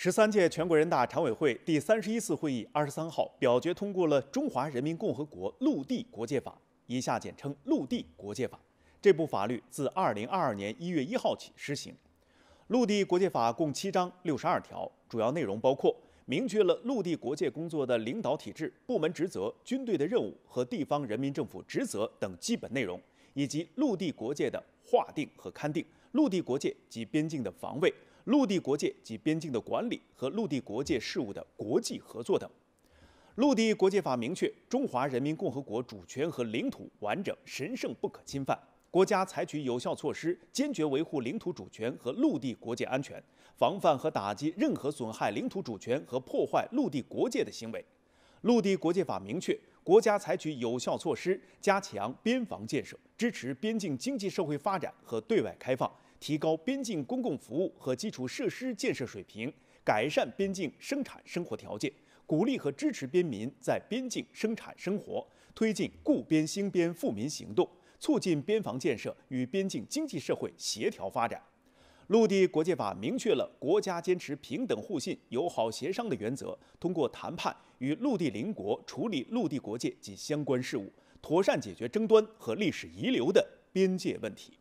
十三届全国人大常委会第三十一次会议二十三号表决通过了《中华人民共和国陆地国界法》，以下简称《陆地国界法》。这部法律自二零二二年一月一号起施行。《陆地国界法》共七章六十二条，主要内容包括明确了陆地国界工作的领导体制、部门职责、军队的任务和地方人民政府职责等基本内容，以及陆地国界的。划定和勘定陆地国界及边境的防卫、陆地国界及边境的管理和陆地国界事务的国际合作等。陆地国界法明确，中华人民共和国主权和领土完整神圣不可侵犯。国家采取有效措施，坚决维护领土主权和陆地国界安全，防范和打击任何损害领土主权和破坏陆地国界的行为。陆地国界法明确，国家采取有效措施，加强边防建设，支持边境经济社会发展和对外开放，提高边境公共服务和基础设施建设水平，改善边境生产生活条件，鼓励和支持边民在边境生产生活，推进固边兴边富民行动，促进边防建设与边境经济社会协调发展。陆地国界法明确了国家坚持平等互信、友好协商的原则，通过谈判与陆地邻国处理陆地国界及相关事务，妥善解决争端和历史遗留的边界问题。